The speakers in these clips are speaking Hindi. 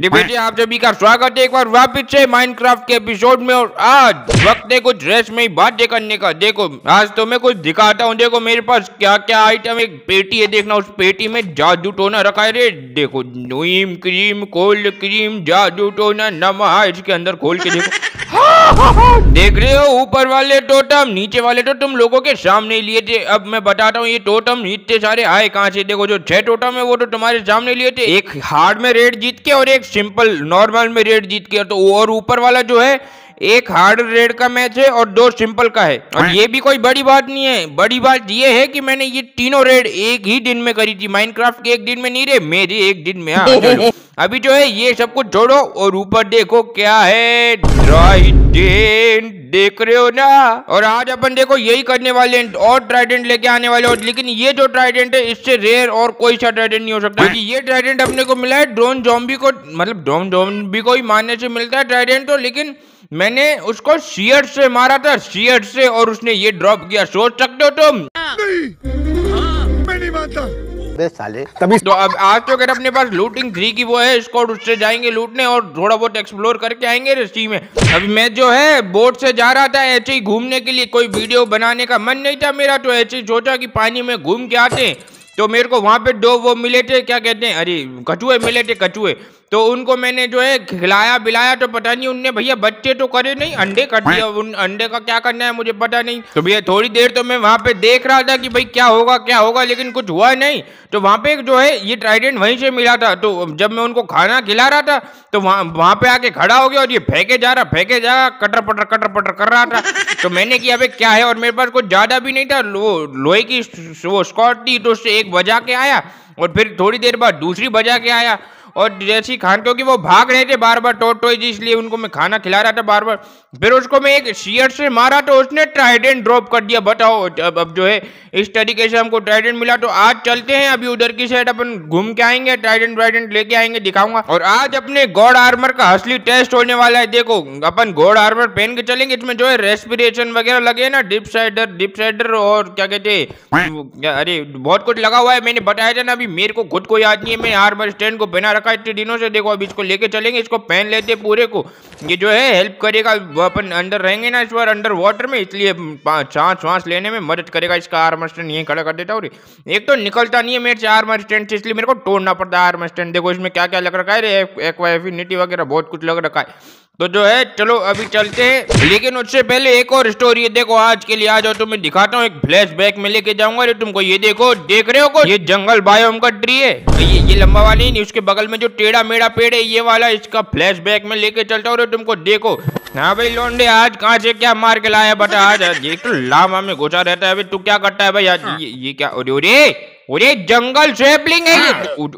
बेटे आप सभी का स्वागत है एक बार वापस से माइनक्राफ्ट के एपिसोड में और आज वक्त है कुछ ड्रेस में ही बातें करने का देखो आज तो मैं कुछ दिखाता हूँ देखो मेरे पास क्या क्या आइटम एक पेटी है देखना उस पेटी में जादू टोना रखा है रे देखो नीम क्रीम कोल्ड क्रीम जादू टोना नमा इसके अंदर खोल के देखो हाँ। देख रहे हो ऊपर वाले टोटम नीचे वाले तो तुम लोगों के सामने लिए थे अब मैं बताता हूँ ये टोटम इतने सारे आए कहाँ से देखो जो छह टोटम है वो तो तुम्हारे सामने लिए थे एक हार्ड में रेड जीत के और एक सिंपल नॉर्मल में रेड जीत के तो और ऊपर वाला जो है एक हार्ड रेड का मैच है और दो सिंपल का है और ये भी कोई बड़ी बात नहीं है बड़ी बात ये है कि मैंने ये तीनों रेड एक ही दिन में करी थी माइनक्राफ्ट के एक दिन में नहीं रे मेरी एक दिन में हाँ, अभी जो है ये सब कुछ छोड़ो और ऊपर देखो क्या है देख रहे हो ना और आज अपन देखो यही करने वाले हैं और ट्राइडेंट लेके आने वाले और लेकिन ये जो ट्राइडेंट है इससे रेयर और कोई सा ट्राइडेंट नहीं हो सकता क्योंकि ये ट्राइडेंट अपने को मिला है ड्रोन जॉम्बी को मतलब ड्रोन जॉम्बी को ही मारने से मिलता है ट्राइडेंट तो लेकिन मैंने उसको शियर से मारा था शियर से और उसने ये ड्रॉप किया सोच सकते हो तुम नहीं। बे साले तभी तो अब आज तो अगर अपने पास लूटिंग थ्री की वो है स्कॉट उससे जाएंगे लूटने और थोड़ा बहुत एक्सप्लोर करके आएंगे रस्सी में अभी मैं जो है बोट से जा रहा था ऐसे ही घूमने के लिए कोई वीडियो बनाने का मन नहीं था मेरा तो ऐसे ही सोचा की पानी में घूम के आते तो मेरे को वहाँ पे दो वो मिले थे क्या कहते हैं अरे कछुए मिले थे कछुए तो उनको मैंने जो है खिलाया बिलाया तो पता नहीं उनने भैया बच्चे तो करे नहीं अंडे कर दिए उन अंडे का क्या करना है मुझे पता नहीं तो भैया थोड़ी देर तो मैं वहाँ पे देख रहा था कि भाई क्या होगा क्या होगा लेकिन कुछ हुआ नहीं तो वहाँ पे जो है ये ट्राइडेंट वहीं से मिला था तो जब मैं उनको खाना खिला रहा था तो वहाँ वहाँ पे आके खड़ा हो गया और ये फेंके जा रहा फेंके जा रहा कटर पटर कटर पटर कर रहा था तो मैंने किया भाई क्या है और मेरे पास कुछ ज़्यादा भी नहीं था वो लोहे की वो स्कॉट थी तो उससे एक बजा के आया और फिर थोड़ी देर बाद दूसरी बजा के आया और जैसी खान क्योंकि वो भाग रहे थे बार बार टोट टोई जी इसलिए उनको मैं खाना खिला रहा था बार बार फिर उसको मैं एक शीयर से मारा तो उसने ट्राइडेंट ड्रॉप कर दिया बताओ अब अब जो है इस तरीके से हमको ट्राइडेंट मिला तो आज चलते हैं अभी उधर की साइड अपन घूम के आएंगे ट्राइडेंट ट्राइडेंट लेके आएंगे दिखाऊंगा और आज अपने गॉड आर्मर का असली टेस्ट होने वाला है देखो अपन गोड आर्मर पहन के चलेंगे इसमें जो है रेस्पिरेशन वगैरह लगे ना डिप साइडर डिप साइडर और क्या कहते हैं अरे बहुत कुछ लगा हुआ है मैंने बताया था ना अभी मेरे को खुद को याद नहीं है मैं आर्मर स्टैंड को पहना रखा है इतने दिनों से देखो अभी इसको लेके चलेंगे इसको पहन लेते पूरे को ये जो है हेल्प करेगा वो अपन अंडर रहेंगे ना इस बार अंडर वाटर में इसलिए सांस वाँस लेने में मदद करेगा इसका आर्म स्टैंड यहीं खड़ा कर देता और एक तो निकलता नहीं है मेरे से आर्म स्टैंड से इसलिए मेरे को तोड़ना पड़ता है आर्म स्टैंड देखो इसमें क्या क्या लग रखा है एक्वाफिनिटी वगैरह बहुत कुछ लग रखा है तो जो है चलो अभी चलते हैं लेकिन उससे पहले एक और स्टोरी है देखो आज के लिए आज जाओ तुम्हें दिखाता हूँ एक फ्लैश बैक में लेके जाऊंगा तुमको ये देखो देख रहे हो को ये जंगल बायोम का ट्री है तो ये ये लंबा वाला नहीं उसके बगल में जो टेढ़ा मेढ़ा पेड़ है ये वाला इसका फ्लैश बैक में लेके चलता हूँ तुमको देखो हाँ भाई लोंडे आज कहा से क्या मार के लाया बटा आज ये तो लामा में घुसा रहता है अभी तू क्या करता है भाई आज ये, हाँ। ये क्या अरे अरे जंगल स्वेपलिंग है हाँ।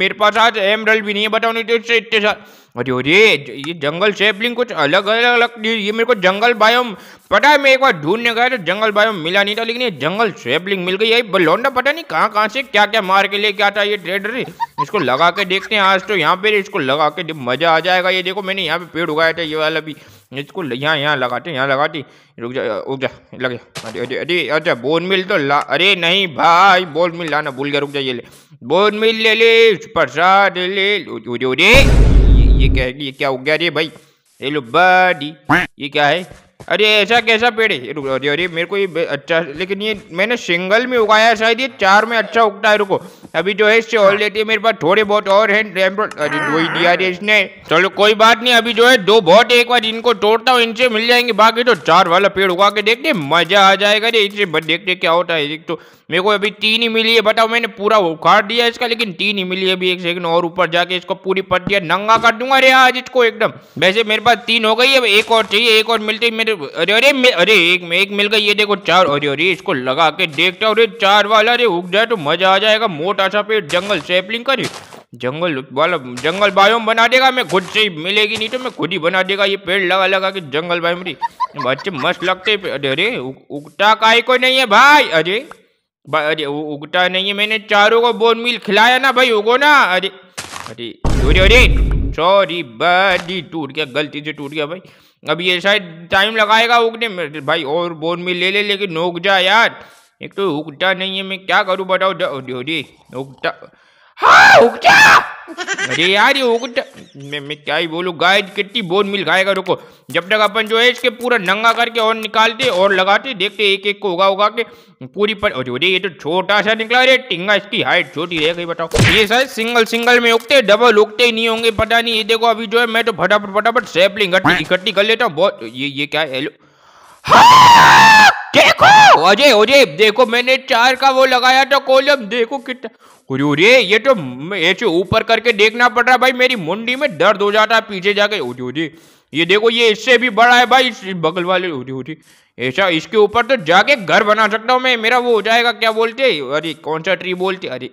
मेरे पास आज एमरल भी नहीं है बताओ नहीं तो इतने अरे अरे ये जंगल सेपलिंग कुछ अलग अलग अलग ये मेरे को जंगल बायोम पता है मैं एक बार ढूंढने गया था जंगल बायोम मिला नहीं था लेकिन ये जंगल सेपलिंग मिल गई ये बलौंडा पता नहीं कहाँ कहाँ से क्या क्या मार के लेके आता है ये ट्रेडर इसको लगा के देखते हैं आज तो यहाँ पे इसको लगा के मजा आ जाएगा ये देखो मैंने यहाँ पे पेड़ उगाया था ये वाला भी इसको यहाँ यहाँ लगाते यहाँ लगाती रुक जा रुक जा लगे अरे अरे अरे अच्छा बोन मिल तो ला अरे नहीं भाई बोन मिल लाना भूल गया रुक जा ये ले बोन मिल ले ले प्रसाद ले अरे ये क्या है ये क्या हो गया अरे भाई हेलो बडी ये क्या है अरे ऐसा कैसा पेड़ है रुको अरे अरे मेरे को ये अच्छा लेकिन ये मैंने सिंगल में उगाया शायद ये चार में अच्छा उगता है रुको अभी जो है इससे लेते हैं मेरे पास थोड़े बहुत और हैं अरे दो ही दिया रे इसने चलो कोई बात नहीं अभी जो है दो बहुत एक बार इनको तोड़ता हूँ इनसे मिल जाएंगे बाकी तो चार वाला पेड़ उगा के देखते मजा आ जाएगा रे इनसे देखते क्या होता है एक तो मेरे को अभी तीन ही मिली है बताओ मैंने पूरा उखाड़ दिया इसका लेकिन तीन ही मिली है अभी एक सेकंड और ऊपर जाके इसको पूरी पट्टिया नंगा कर दूंगा अरे आज इसको एकदम वैसे मेरे पास तीन हो गई है एक और चाहिए एक और मिलते ही मेरे अरे अरे अरे एक में एक मिल गई ये देखो चार अरे अरे इसको लगा के देखता अरे चार वाला अरे उग जाए तो मजा आ जाएगा मोटा सा पेड़ जंगल सेपलिंग करे जंगल वाला जंगल बायोम बना देगा मैं खुद से ही मिलेगी नहीं तो मैं खुद ही बना देगा ये पेड़ लगा लगा के जंगल बायोम बच्चे मस्त लगते अरे अरे उगता का ही कोई नहीं है भाई अरे अरे वो उगता नहीं है मैंने चारों को बोन मिल खिलाया ना भाई उगो ना अरे अरे अरे अरे सॉरी बड़ी टूट गया गलती से टूट गया भाई अब ये शायद टाइम लगाएगा उगने में भाई और बोन मिल ले ले लेकिन उग जा यार एक तो उगता नहीं है मैं क्या करूँ बताओ अरे उगता हाँ, अरे यार ये मैं, मैं क्या ही बोलू गाय कितनी बोन मिल खाएगा रुको जब तक अपन जो है इसके पूरा नंगा करके और निकालते और लगाते देखते एक एक को उगा उगा के पूरी पर अरे अरे ये तो छोटा सा निकला रे टिंगा इसकी हाइट छोटी रह गई बताओ ये सर सिंगल सिंगल में उगते डबल उगते ही नहीं होंगे पता नहीं ये देखो अभी जो है मैं तो फटाफट फटाफट सैपलिंग इकट्ठी कर लेता हूँ बहुत ये ये क्या है हाँ! देखो अजय अजय देखो मैंने चार का वो लगाया था कोलम देखो कितना रे ये तो ऐसे ऊपर करके देखना पड़ रहा है भाई मेरी मुंडी में दर्द हो जाता है पीछे जाके उठी उठी ये देखो ये इससे भी बड़ा है भाई इस बगल वाले उठी उठी ऐसा इसके ऊपर तो जाके घर बना सकता हूँ मैं मेरा वो हो जाएगा क्या बोलते अरे कौन सा ट्री बोलते अरे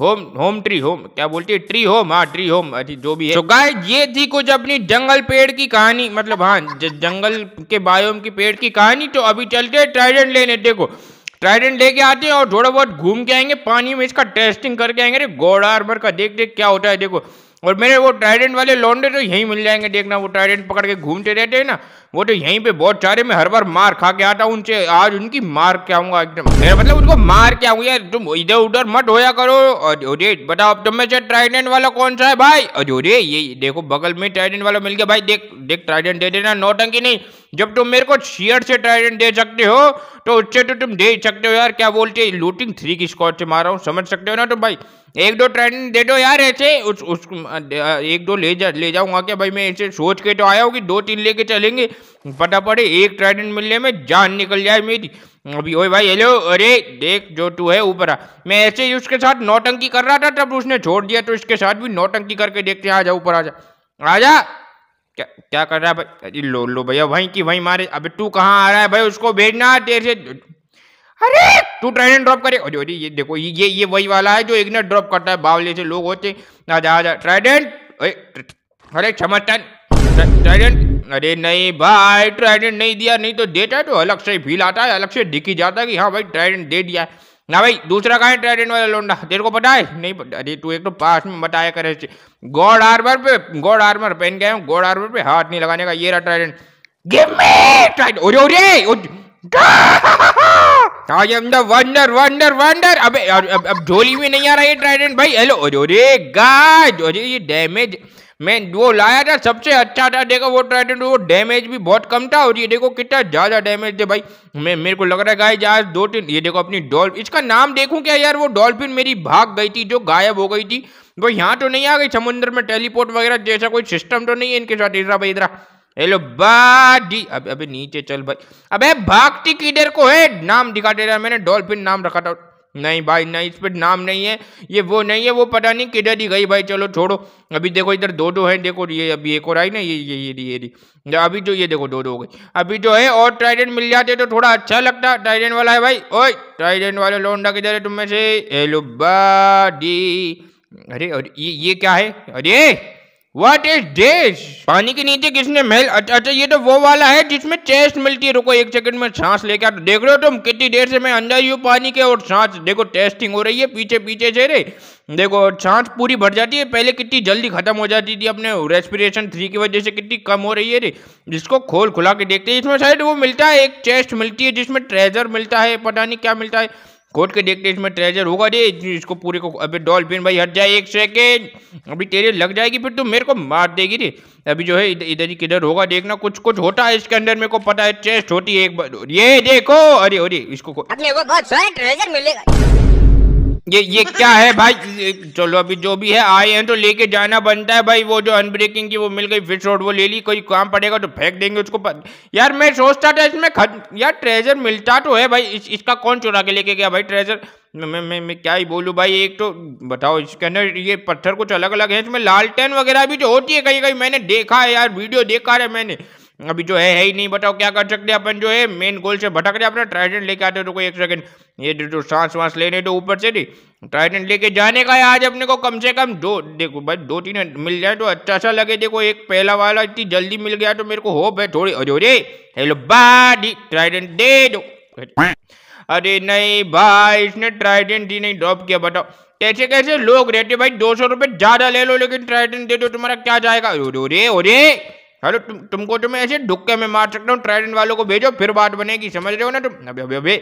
होम होम ट्री होम क्या बोलते है ट्री होम हाँ ट्री होम अभी जो भी है तो गाय ये थी कुछ अपनी जंगल पेड़ की कहानी मतलब हाँ जंगल के बायोम की पेड़ की कहानी तो अभी चलते हैं ट्राइडेंट लेने देखो ट्राइडेंट लेके आते हैं और थोड़ा बहुत घूम के आएंगे पानी में इसका टेस्टिंग करके आएंगे अरे गौड़ आर्मर का देख देख क्या होता है देखो और मेरे वो ट्राइडेंट वाले लॉन्डे तो यहीं मिल जाएंगे देखना वो ट्राइडेंट पकड़ के घूमते रहते हैं ना वो तो यहीं पे बहुत सारे मैं हर बार मार खा के आता हूँ उनसे आज उनकी मार के आऊंगा एकदम मेरा मतलब उनको मार के आऊंगा यार तुम इधर उधर मत होया करो अरे बताओ अब तुम में से ट्राइडेंट वाला कौन सा है भाई अरे ये देखो बगल में ट्राइडेंट वाला मिल गया भाई देख देख ट्राइडेंट दे देना नौटंकी नहीं जब तुम मेरे को शेयर से टाइटन दे सकते हो तो उससे तो तुम दे सकते हो यार क्या बोलते हैं लूटिंग थ्री की स्कॉट से मारा हूँ समझ सकते हो ना तुम भाई एक दो ट्रेंड दे दो यार ऐसे उस उस एक दो ले जा ले जाऊँगा क्या भाई मैं ऐसे सोच के तो आया हूँ कि दो तीन लेके चलेंगे फटाफट एक ट्राइडेंट मिलने में जान निकल जाए मेरी अभी ओए भाई हेलो अरे देख जो तू है ऊपर आ मैं ऐसे ही उसके साथ नौटंकी कर रहा था तब उसने छोड़ दिया तो इसके साथ भी नौटंकी करके देखते हैं आ जा ऊपर आ जा आ जा क्या क्या कर रहा है भाई लो लो भैया वहीं की वहीं मारे अबे तू कहाँ आ रहा है भाई उसको भेजना देर से अरे तू ट्रेन ड्रॉप करे अरे अरे ये देखो ये ये वही वाला है जो ना ड्रॉप करता है बावले से लोग होते आजा ट्राइडेंट अरे क्षमता ट्राइडेंट अरे नहीं भाई ट्राइडेंट नहीं दिया नहीं तो देता है तो अलग से फील आता है अलग से दिखी जाता है कि हाँ भाई ट्राइडेंट दे दिया है ना भाई दूसरा कहा है ट्राइडेंट वाला लोंडा तेरे को पता है नहीं पता अरे तू एक तो पास में बताया करे गोड आर्मर पे गोड आर्मर पहन गया हूँ गोड आर्मर पे हाथ नहीं लगाने का ये रहा ट्राइडेंट गिव मी ट्राइडेंट ओरे ओरे I am the wonder wonder wonder अबे अब झोली में नहीं आ रहा है ट्राइडेंट भाई हेलो ओरे ओरे गाइस अरे ये डैमेज मैं वो लाया था सबसे अच्छा था देखो वो ट्राइडेंट वो डैमेज भी बहुत कम था और ये देखो कितना ज़्यादा डैमेज थे भाई मैं मेरे को लग रहा है गाइज आज दो तीन ये देखो अपनी डॉल इसका नाम देखूँ क्या यार वो डॉल्फिन मेरी भाग गई थी जो गायब हो गई थी वो यहाँ तो नहीं आ गई समुद्र में टेलीपोर्ट वगैरह जैसा कोई सिस्टम तो नहीं है इनके साथ इधरा भाई इधरा हेलो बाडी अब अबे नीचे चल भाई अबे भागती किधर को है नाम दिखा दे रहा मैंने डॉल्फिन नाम रखा था नहीं भाई नहीं इस पर नाम नहीं है ये वो नहीं है वो पता नहीं किधर ही गई भाई चलो छोड़ो अभी देखो इधर दो दो हैं देखो ये अभी एक और आई ना ये ये ये ये अभी जो ये देखो दो दो हो गई अभी जो है और ट्राइडेंट मिल जाते तो थोड़ा अच्छा लगता ट्राइडेंट वाला है भाई ओए ट्राइडेंट वाले लोंडा किधर है तुम में से हेलो बाडी अरे और ये ये क्या है अरे वट इज दिस पानी के नीचे किसने महल अच्छा अच्छा ये तो वो वाला है जिसमें चेस्ट मिलती है रुको एक सेकंड में सांस लेके आता देख रहे हो तुम कितनी देर से मैं अंदर ही हूँ पानी के और सांस देखो टेस्टिंग हो रही है पीछे पीछे से रे देखो सांस पूरी भर जाती है पहले कितनी जल्दी खत्म हो जाती थी अपने रेस्पिरेशन थ्री की वजह से कितनी कम हो रही है रे जिसको खोल खुला के देखते हैं इसमें शायद वो मिलता है एक चेस्ट मिलती है जिसमें ट्रेजर मिलता है पता नहीं क्या मिलता है कोर्ट के देखते इसमें ट्रेजर होगा रे इसको पूरे को अबे डॉल्फिन भाई हट जाए एक सेकेंड अभी तेरे लग जाएगी फिर तुम मेरे को मार देगी रे अभी जो है इधर इधर ही किधर होगा देखना कुछ कुछ होता है इसके अंदर मेरे को पता है चेस्ट होती है एक बार ये देखो अरे अरे इसको अपने को बहुत ट्रेजर मिलेगा ये ये क्या है भाई चलो अभी जो भी है आए हैं तो लेके जाना बनता है भाई वो जो अनब्रेकिंग की वो मिल गई फिश रोड वो ले ली कोई काम पड़ेगा तो फेंक देंगे उसको पर... यार मैं सोचता था इसमें खत यार ट्रेजर मिलता तो है भाई इस, इसका कौन चुरा के लेके गया भाई ट्रेजर मैं मैं मैं क्या ही बोलूँ भाई एक तो बताओ इसके अंदर ये पत्थर कुछ अलग अलग है इसमें लालटेन वगैरह भी जो तो होती है कहीं कहीं मैंने देखा है यार वीडियो देखा है मैंने अभी जो है ही नहीं बताओ क्या कर सकते अपन जो है मेन गोल से भटक रहे अपना ट्राइडेंट लेके आते तो कोई एक सेकंड ये जो सांस वांस लेने तो ऊपर से नहीं ट्राइडेंट लेके जाने का है आज अपने को कम से कम दो देखो भाई दो तीन मिल जाए तो अच्छा सा लगे देखो एक पहला वाला इतनी जल्दी मिल गया तो मेरे को होप है थोड़ी अरे अरे हेलो बाडी ट्राइडेंट दे दो अरे नहीं भाई इसने ट्राइडेंट ही नहीं ड्रॉप किया बताओ कैसे कैसे लोग रहते भाई दो सौ रुपये ज़्यादा ले लो लेकिन ट्राइडेंट दे दो तुम्हारा क्या जाएगा अरे अरे हेलो तुम तुमको तो मैं ऐसे ढुक्के में मार सकता हूँ ट्राइडेंट वालों को भेजो फिर बात बनेगी समझ रहे हो ना तुम अभी अभी अभी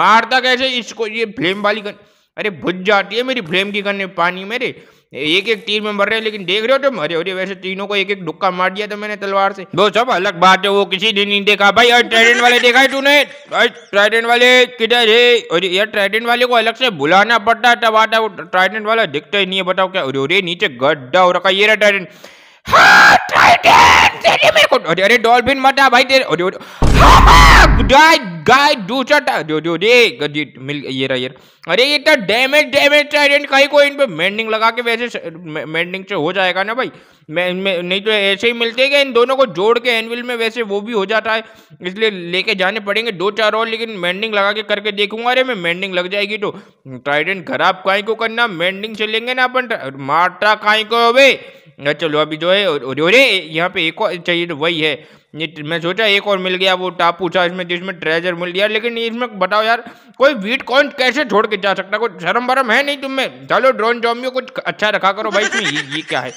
मारता कैसे इसको ये फ्लेम वाली गन अरे भुज जाती है मेरी फ्लेम की गन पानी मेरे एक एक तीर में मर रहे हैं लेकिन देख रहे हो तुम अरे अरे वैसे तीनों को एक एक डुक्का मार दिया था मैंने तलवार से वो सब अलग बात है वो किसी दिन नहीं देखा भाई अरे ट्राइडेंट वाले देखा है तूने ट्राइडेंट वाले किधर है और यार ट्राइडेंट वाले को अलग से बुलाना पड़ता है तब आता है वो ट्राइडेंट वाला दिखता ही नहीं है बताओ क्या अरे अरे नीचे गड्ढा हो रखा ये रहा ट्राइडेंट अरे डॉल्फिन मत आ भाई तेरे गाय गाय मिल ये रहा अरे ये तो डैमेज डैमेज टाइडेंट कहीं को इन पे मेंडिंग लगा के वैसे मेंडिंग से हो जाएगा ना भाई मैं, नहीं तो ऐसे ही मिलते हैं इन दोनों को जोड़ के एनविल में वैसे वो भी हो जाता है इसलिए लेके जाने पड़ेंगे दो चार और लेकिन मेंडिंग लगा के करके देखूंगा अरे मैं मेंडिंग लग जाएगी तो ट्राइडेंट खराब काई को करना मेंडिंग से लेंगे ना अपन मारता काई को चलो अभी जो है अरे यहाँ पे एक और चाहिए तो वही है तो मैं सोचा एक और मिल गया वो टापू था इसमें जिसमें ट्रेजर मिल गया लेकिन इसमें बताओ यार कोई वीट कॉइन कैसे छोड़ के जा सकता कोई शर्म भरम है नहीं तुम्हें चलो ड्रोन जॉम्बियो कुछ अच्छा रखा करो भाई इसमें ये, ये क्या है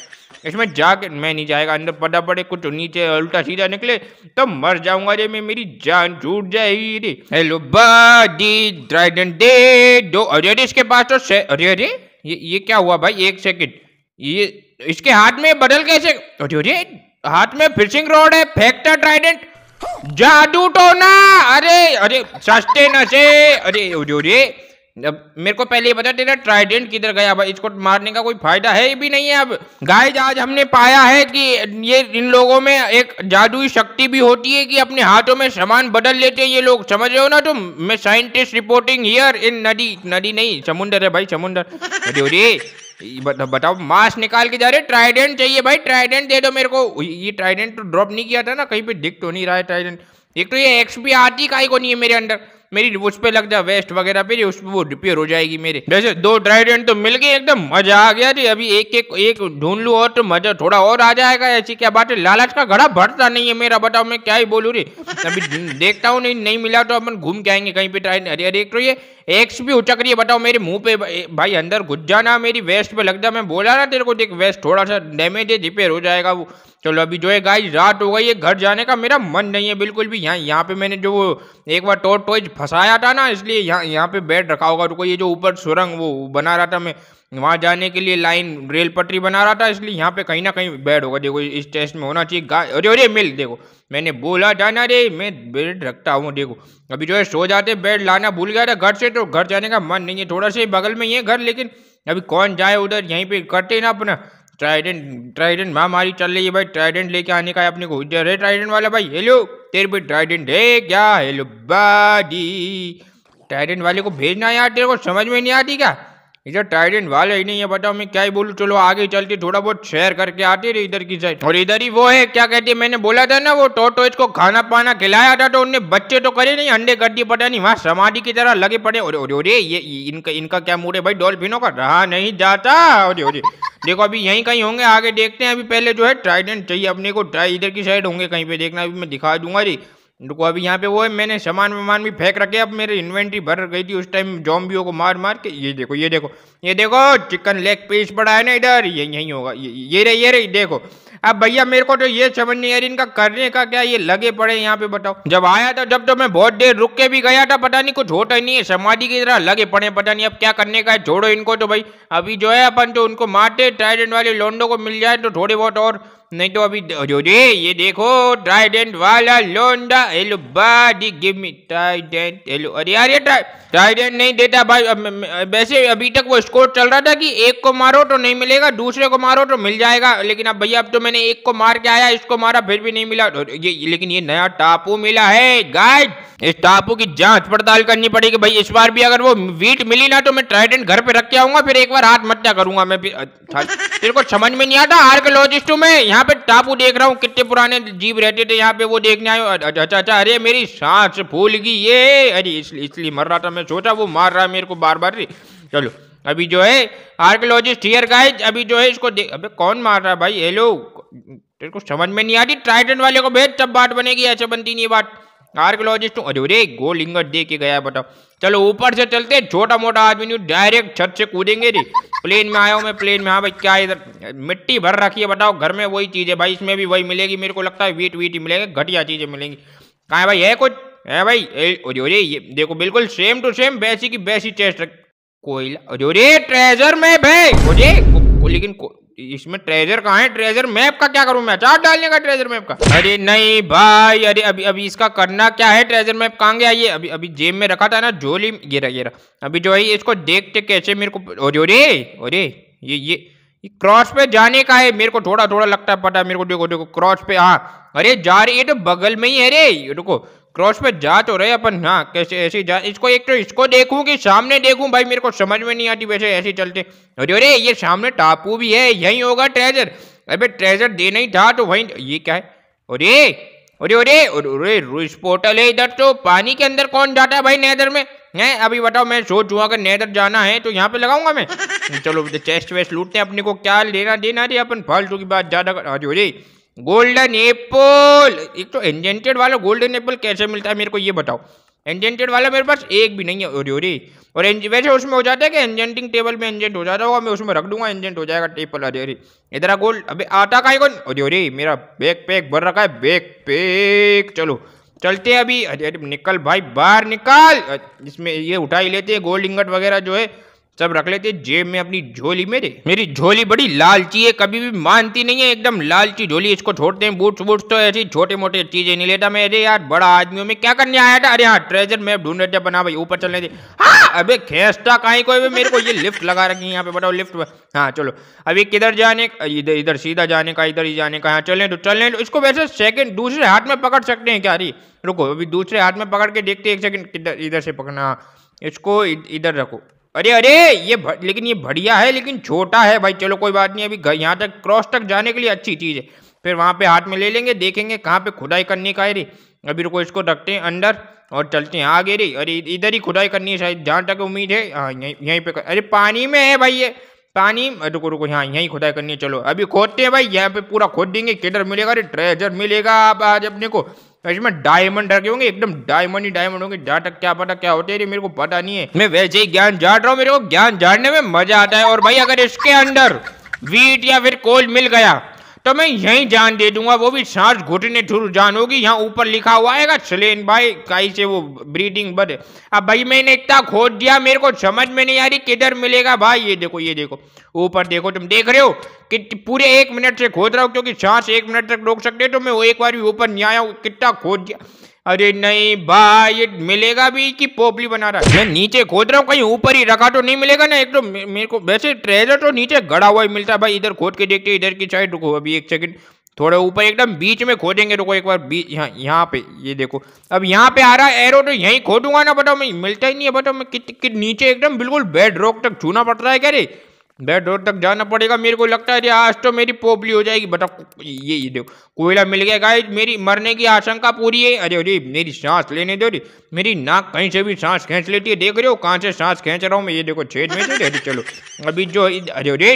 इसमें जाके मैं नहीं जाएगा अंदर पड़ा पड़े कुछ नीचे उल्टा सीधा निकले तो मर जाऊंगा रे मैं मेरी जान छूट जाएगी रे हेलो बाडी ड्राइडन डे दो अरे इसके पास तो अरे अरे ये ये क्या हुआ भाई एक सेकंड ये इसके हाथ में बदल कैसे हाथ में फिशिंग रॉड है फैक्टर ट्राइडेंट जादू टोना अरे अरे सस्ते नशे अरे अरे अब मेरे को पहले ही बता तेरा ट्राइडेंट किधर गया भाई इसको मारने का कोई फायदा है भी नहीं है अब गाइज आज हमने पाया है कि ये इन लोगों में एक जादुई शक्ति भी होती है कि अपने हाथों में सामान बदल लेते हैं ये लोग समझ रहे हो ना तुम मैं साइंटिस्ट रिपोर्टिंग हियर इन नदी नदी नहीं समुंदर है भाई समुंदर अरे बताओ मास निकाल के जा रहे ट्राइडेंट चाहिए भाई ट्राइडेंट दे दो मेरे को ये ट्राइडेंट तो ड्रॉप नहीं किया था ना कहीं पे दिख तो नहीं रहा है ट्राइडेंट एक तो ये एक्सपी आती का ही को नहीं है मेरे अंदर मेरी उस पर लग जा वेस्ट वगैरह पे उस पर वो रिपेयर हो जाएगी मेरे वैसे दो ड्राइडेंट तो मिल गए एकदम मजा आ गया जी अभी एक एक एक ढूंढ लू और तो मजा थोड़ा और आ जाएगा ऐसी क्या बात है लालच का घड़ा भरता नहीं है मेरा बताओ मैं क्या ही बोलूँ रे अभी देखता हूँ नहीं नहीं मिला तो अपन घूम के आएंगे कहीं पे ट्राइडेंट अरे अरे एक तो ये एक्स भी उचक रही है बताओ मेरे मुंह पे भाई अंदर घुस जाना मेरी वेस्ट पे लग जा मैं बोला ना तेरे को देख वेस्ट थोड़ा सा डैमेज है रिपेयर हो जाएगा वो चलो अभी जो है गाइस रात हो गई है घर जाने का मेरा मन नहीं है बिल्कुल भी यहाँ यहाँ पे मैंने जो एक बार टोट टोइ फंसाया था ना इसलिए यहाँ यहाँ पे बेड रखा होगा रुको ये जो ऊपर सुरंग वो बना रहा था मैं वहाँ जाने के लिए लाइन रेल पटरी बना रहा था इसलिए यहाँ पे कहीं ना कहीं बैड होगा देखो इस टेस्ट में होना चाहिए गाय अरे अरे मिल देखो मैंने बोला जाना रे मैं बेड रखता हूँ देखो अभी जो है सो जाते बेड लाना भूल गया था घर से तो घर जाने का मन नहीं है थोड़ा सा बगल में ही है घर लेकिन अभी कौन जाए उधर यहीं पर करते ना अपना ट्राइडेंट ट्राइडेंट महामारी चल रही है भाई ट्राइडेंट लेके आने का है अपने को उधर है ट्राइडेंट वाला भाई हेलो तेरे पे ट्राइडेंट है क्या हेलो बाडी ट्राइडेंट वाले को भेजना यार तेरे को समझ में नहीं आती क्या इधर टाइडन वाले ही नहीं है बताओ मैं क्या ही बोलूँ चलो आगे चलती थोड़ा बहुत शेयर करके आती रही इधर की साइड और इधर ही वो है क्या कहती है मैंने बोला था ना वो टोटो इसको खाना पाना खिलाया था तो उनने बच्चे तो करे नहीं अंडे कर दिए पता नहीं वहाँ समाधि की तरह लगे पड़े और अरे ये इनका इनका क्या मूड है भाई डॉल्फिनों का रहा नहीं जाता अरे अरे देखो अभी यहीं कहीं होंगे आगे देखते हैं अभी पहले जो है ट्राइडेंट चाहिए अपने को ट्राई इधर की साइड होंगे कहीं पे देखना अभी मैं दिखा दूंगा अरे रुको अभी यहाँ पे वो है मैंने सामान वामान भी फेंक रखे अब मेरी इन्वेंट्री भर गई थी उस टाइम जॉम्बियों को मार मार के ये देखो ये देखो ये देखो चिकन लेग पीस पड़ा है ना इधर ये यहीं होगा ये ये रे ये रे देखो अब भैया मेरे को तो ये समझ नहीं आ रही इनका करने का क्या ये लगे पड़े यहाँ पे बताओ जब आया था जब तो मैं बहुत देर रुक के भी गया था पता नहीं कुछ होता ही नहीं है समाधि की तरह लगे पड़े पता नहीं अब क्या करने का है छोड़ो इनको तो भाई अभी जो है अपन तो उनको मारते ट्राइडेंट वाले लोंडो को मिल जाए तो थोड़े बहुत और नहीं तो अभी दे, ये देखो ट्राइडेंट वाला लोंडा hello buddy give me Trident hello अरे यार ये ट्राइडेंट नहीं देता भाई अब, वैसे अभी तक वो स्कोर चल रहा था कि एक को मारो तो नहीं मिलेगा दूसरे को मारो तो मिल जाएगा लेकिन अब भैया अब तो मैंने एक को मार के आया इसको मारा फिर भी नहीं मिला ये लेकिन ये नया टापू मिला है गाइड इस टापू की जांच पड़ताल करनी पड़ेगी भाई इस बार भी अगर वो वीट मिली ना तो मैं ट्राइडेंट घर पे रख के आऊंगा फिर एक बार हाथ मत्या करूंगा मैं तेरे को समझ में नहीं आता आर्कोलॉजिस्ट में यहाँ यहाँ पे टापू देख रहा हूँ कितने पुराने जीव रहते थे यहाँ पे वो देखने आयो अच्छा अच्छा अरे मेरी सांस फूल गई ये अरे इसलिए इसलिए मर रहा था मैं सोचा वो मार रहा है मेरे को बार बार रे चलो अभी जो है आर्कोलॉजिस्ट हियर गाइज अभी जो है इसको देख अबे कौन मार रहा है भाई हेलो तेरे को समझ में नहीं आ रही ट्राइटन वाले को भेज तब बात बनेगी ऐसे बनती नहीं बात आर्कोलॉजिस्ट अरे गोल इंगट दे के गया बताओ चलो ऊपर से चलते छोटा मोटा आदमी डायरेक्ट छत से कूदेंगे रे प्लेन में आया हूँ मैं प्लेन में हाँ भाई क्या इधर मिट्टी भर रखी है बताओ घर में वही चीज़ है भाई इसमें भी वही मिलेगी मेरे को लगता है वीट वीट ही मिलेंगे घटिया चीज़ें मिलेंगी कहाँ भाई है कुछ है भाई अरे अरे ये देखो बिल्कुल सेम टू सेम वैसी की वैसी चेस्ट कोयला अरे ट्रेजर में भाई लेकिन इसमें ट्रेजर कहा है ट्रेजर मैप का क्या करूं मैं चार्ट डालने का ट्रेजर मैप का अरे नहीं भाई अरे अभी अभी इसका करना क्या है ट्रेजर मैप कहाँ गया ये अभी अभी जेब में रखा था ना जोली ये रहा ये रहा अभी जो है इसको देखते कैसे मेरे को अरे अरे अरे ये ये क्रॉस पे जाने का है मेरे को थोड़ा थोड़ा लगता है पता मेरे को देखो देखो क्रॉस पे हाँ अरे जा रही है तो बगल में ही है रे रुको क्रॉस पे जांच हो तो रही है अपन ना हाँ, कैसे ऐसी जांच इसको एक तो इसको देखूं कि सामने देखूं भाई मेरे को समझ में नहीं आती वैसे ऐसे चलते अरे अरे ये सामने टापू भी है यही होगा ट्रेजर अरे ट्रेजर दे नहीं था तो वही ये क्या है अरे अरे अरे अरे रूस पोर्टल है इधर तो पानी के अंदर कौन जाता है भाई नेदर में है अभी बताओ मैं सोच हुआ अगर नेदर जाना है तो यहाँ पे लगाऊंगा मैं चलो चेस्ट वेस्ट लूटते हैं अपने को क्या लेना देना रे अपन फालतू की बात ज्यादा अरे अरे गोल्डन एप्पल एक तो एंजेंटेड वाला गोल्डन एप्पल कैसे मिलता है मेरे को ये बताओ एंजेंटेड वाला मेरे पास एक भी नहीं है ओरे ओरे और वैसे उसमें हो जाता है कि एंजेंटिंग टेबल में एंजेंट हो जाता होगा मैं उसमें रख दूंगा एंजेंट हो जाएगा टेबल अरे अरे इधर गोल्ड अबे आटा का ही कौन अरे अरे मेरा बैग पैक भर रखा है बैग पैक चलो चलते हैं अभी अरे अरे निकल भाई बाहर निकाल इसमें ये उठा ही लेते हैं गोल्ड इंगट वगैरह जो है सब रख लेते जेब में अपनी झोली मेरे मेरी झोली बड़ी लालची है कभी भी मानती नहीं है एकदम लालची झोली इसको छोड़ते हैं बूट्स बूट्स तो ऐसी छोटे मोटे चीजें नहीं लेता मैं अरे यार बड़ा आदमी में क्या करने आया था अरे हाँ ट्रेजर मैप ढूंढ रहे बना भाई ऊपर चलने थे हाँ अभी खेसता कहीं कोई भी मेरे को ये लिफ्ट लगा रखी है यहाँ पे बताओ लिफ्ट हाँ चलो अभी किधर जाने इधर इधर सीधा जाने का इधर ही जाने का हाँ चलने तो चलने दो इसको वैसे सेकेंड दूसरे हाथ में पकड़ सकते हैं क्या अरे रुको अभी दूसरे हाथ में पकड़ के देखते एक सेकंड किधर इधर से पकड़ना हाँ, इसको इधर रखो अरे अरे ये लेकिन ये बढ़िया है लेकिन छोटा है भाई चलो कोई बात नहीं अभी यहाँ तक क्रॉस तक जाने के लिए अच्छी चीज़ है फिर वहाँ पे हाथ में ले लेंगे देखेंगे कहाँ पे खुदाई करने का है रे अभी रुको इसको रखते हैं अंदर और चलते हैं आगे रे अरे इधर ही खुदाई करनी है शायद जहाँ तक उम्मीद है हाँ यहीं यहीं पर अरे पानी में है भाई ये पानी रुको रुको हाँ यहीं खुदाई करनी है चलो अभी खोदते हैं भाई यहाँ पे पूरा खोद देंगे किधर मिलेगा अरे ट्रेजर मिलेगा आप आज अपने को इसमें डायमंड रखे होंगे एकदम डायमंड ही डायमंड होंगे जहाँ तक क्या पता क्या होते मेरे को पता नहीं है मैं वैसे ही ज्ञान जाट रहा हूँ मेरे को ज्ञान जाड़ने में मजा आता है और भाई अगर इसके अंदर वीट या फिर कोल मिल गया तो मैं यही जान दे दूंगा वो भी सांस घुटने थ्रू जान होगी यहाँ ऊपर लिखा हुआ आएगा सलेन भाई कहीं से वो ब्रीडिंग बद अब भाई मैंने इतना खोज दिया मेरे को समझ में नहीं आ रही किधर मिलेगा भाई ये देखो ये देखो ऊपर देखो तुम देख रहे हो कि पूरे एक मिनट से खोद रहा हूँ क्योंकि सांस एक मिनट तक रोक सकते हो तो मैं वो एक बार भी ऊपर नहीं आया कितना खोज दिया अरे नहीं भाई ये मिलेगा भी कि पोपली बना रहा है मैं नीचे खोद रहा हूँ कहीं ऊपर ही रखा तो नहीं मिलेगा ना एक तो मेरे को वैसे ट्रेजर तो नीचे गड़ा हुआ ही मिलता है भाई इधर खोद के देखते इधर की साइड रुको अभी एक सेकंड थोड़ा ऊपर एकदम बीच में खोदेंगे रुको एक बार बीच यहाँ यहाँ पे ये देखो अब यहाँ पे आ रहा है एरो तो यहीं खोदूंगा ना बताओ मैं मिलता ही नहीं है बताओ मैं कित, कित नीचे एकदम बिल्कुल बेड रॉक तक छूना पड़ रहा है क्या रे बेड रोड तक जाना पड़ेगा मेरे को लगता है आज तो मेरी पोपली हो जाएगी बताओ ये ये देखो कोयला मिल गया गाय मेरी मरने की आशंका पूरी है अरे अरे मेरी सांस लेने दो रे मेरी नाक कहीं से भी सांस खींच लेती है देख रहे हो कहाँ से सांस खींच रहा हूँ मैं ये देखो छेद में से अरे चलो अभी जो अरे अरे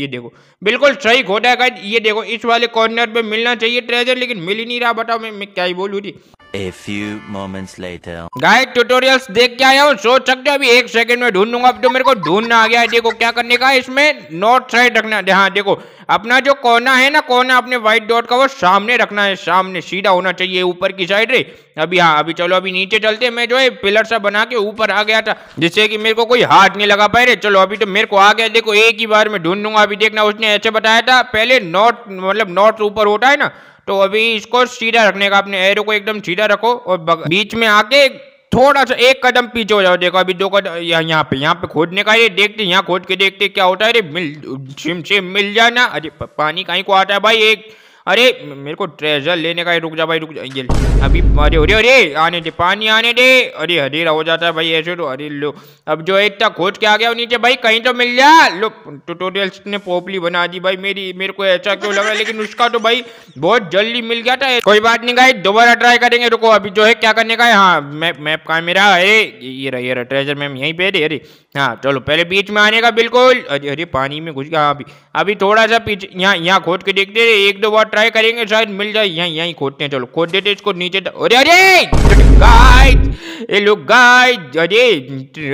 ये देखो बिल्कुल सही खोटा है गाय ये देखो इस वाले कॉर्नर पर मिलना चाहिए ट्रेजर लेकिन मिल ही नहीं रहा बताओ मैं मैं क्या ही बोलूँ जी A few moments later. Guys, tutorials देख के आया हूँ सोच सकते हो अभी एक सेकंड में ढूंढूंगा अब तो मेरे को ढूंढना आ गया है देखो क्या करने का है इसमें नॉर्थ साइड रखना है हाँ देखो अपना जो कोना है ना कोना अपने व्हाइट डॉट का वो सामने रखना है सामने सीधा होना चाहिए ऊपर की साइड रे अभी हाँ अभी चलो अभी नीचे चलते मैं जो है पिलर सा बना के ऊपर आ गया था जिससे कि मेरे को कोई हाथ नहीं लगा पाए रे चलो अभी तो मेरे को आ गया देखो एक ही बार मैं ढूंढ लूंगा अभी देखना उसने ऐसे बताया था पहले नॉर्थ मतलब नॉर्थ ऊपर होता है ना तो अभी इसको सीधा रखने का अपने एरो को एकदम सीधा रखो और बीच में आके थोड़ा सा एक कदम पीछे हो जाओ देखो अभी दो कदम यहाँ पे यहाँ पे खोदने का ये देखते यहाँ खोद के देखते क्या होता है अरे मिल सिम सिम मिल जाना अरे पानी कहीं को आता है भाई एक अरे मेरे को ट्रेजर लेने का रुक जा भाई रुक जा ये अभी अरे अरे अरे आने दे पानी आने दे अरे हरेरा हो जाता है भाई ऐसे तो अरे लो अब जो एक इतना खोज के आ गया नीचे भाई कहीं तो मिल जा लो ट्यूटोरियल्स ने पोपली बना दी भाई मेरी मेरे को ऐसा क्यों लगा लेकिन उसका तो भाई बहुत जल्दी मिल गया था कोई बात नहीं गाई दोबारा ट्राई करेंगे रुको अभी जो है क्या करने का है हाँ मैप मैप का मेरा अरे ये रहा ये रहा ट्रेजर मैम यहीं पे अरे हाँ चलो पहले बीच में आने का बिल्कुल अरे अरे पानी में घुस गया हाँ, अभी अभी थोड़ा सा पीछे यहाँ यहाँ खोद के देखते एक दो बार ट्राई करेंगे शायद मिल जाए यहीं यहीं खोदते हैं चलो खोद देते इसको नीचे तो, अरे अरे गाइस ये लोग गाइस अरे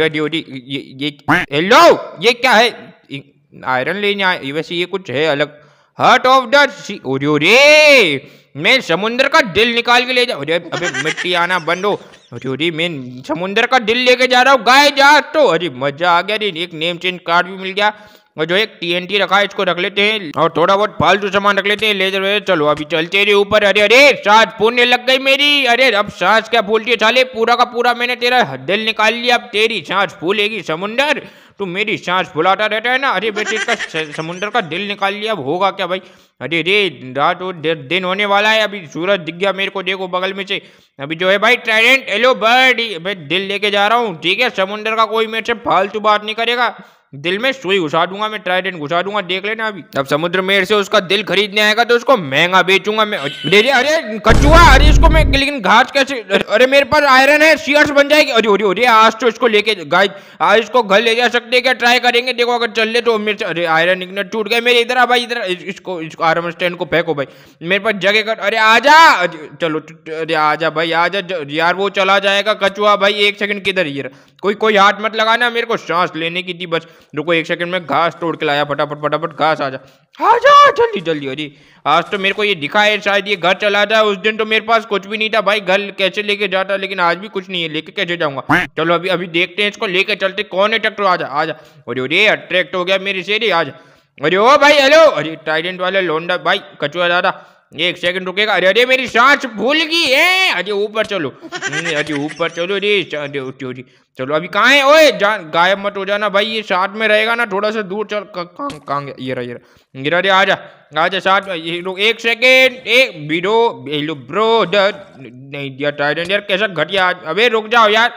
अरे ये हेलो ये क्या है आयरन लेने आए वैसे ये कुछ है अलग heart of the sea Oreo रे मैं समुद्र का दिल निकाल के ले जा अरे अबे मिट्टी आना बंद हो अरे मैं समुद्र का दिल लेके जा रहा हूँ गाय जा तो अरे मजा आ गया रे एक नेम चेंज कार्ड भी मिल गया और जो एक टीएनटी रखा है इसको रख लेते हैं और थोड़ा बहुत फालतू सामान रख लेते हैं लेजर वेजर चलो अभी चलते रहे ऊपर अरे अरे सांस फूलने लग गई मेरी अरे अब सांस क्या फूलती है साले पूरा का पूरा मैंने तेरा दिल निकाल लिया अब तेरी सांस फूलेगी समुंदर तू मेरी सांस फुलाता रहता है ना अरे बेटे इसका समुंदर का दिल निकाल लिया अब होगा क्या भाई अरे अरे रात और दिन होने वाला है अभी सूरज दिख गया मेरे को देखो बगल में से अभी जो है भाई ट्रेडेंट हेलो बर्ड मैं दिल लेके जा रहा हूँ ठीक है समुंदर का कोई मेरे से फालतू बात नहीं करेगा दिल में सुई घुसा दूंगा मैं ट्राइडेंट घुसा दूंगा देख लेना अभी अब समुद्र मेर से उसका दिल खरीदने आएगा तो उसको महंगा बेचूंगा मैं अरे अरे कचुआ अरे इसको मैं लेकिन घास कैसे अरे मेरे पास आयरन है सीयर्स बन जाएगी अरे अरे अरे आज तो इसको लेके गाय आज इसको घर ले जा सकते क्या ट्राई करेंगे देखो अगर चल ले तो मेरे से अरे आयरन इग्नर टूट गए मेरे इधर आ भाई इधर इसको इसको आराम स्टैंड को फेंको भाई मेरे पास जगह कर अरे जा चलो अरे आ जा भाई आ जा यार वो चला जाएगा कचुआ भाई एक सेकंड किधर ही कोई कोई हाथ मत लगाना मेरे को सांस लेने की थी बस रुको एक सेकंड में घास तोड़ के लाया फटाफट फटाफट घास आ जा आ जा जल्दी जल्दी अरे आज तो मेरे को ये दिखा है शायद ये घर चला जाए उस दिन तो मेरे पास कुछ भी नहीं था भाई घर कैसे लेके जाता लेकिन आज भी कुछ नहीं है लेके कैसे जाऊंगा चलो अभी अभी देखते हैं इसको लेके चलते कौन है ट्रैक्टर आ जा आ जा अरे अट्रैक्ट हो गया मेरी शेरी आज अरे ओ भाई हेलो अरे टाइडेंट वाले लोंडा भाई कचुआ दादा एक सेकंड रुकेगा अरे अरे मेरी सांस भूल गई है अरे ऊपर चलो अरे ऊपर चलो अरे रे चलो अभी कहाँ है ओए गायब मत हो जाना भाई ये साथ में रहेगा ना थोड़ा सा दूर चल कहाँ कहाँ गया ये रहा ये रहा गिरा रे आजा आजा साथ में ये लोग एक सेकेंड एक बीडो हेलो ब्रो डर नहीं दिया टाइटन यार कैसा घटिया अबे रुक जाओ यार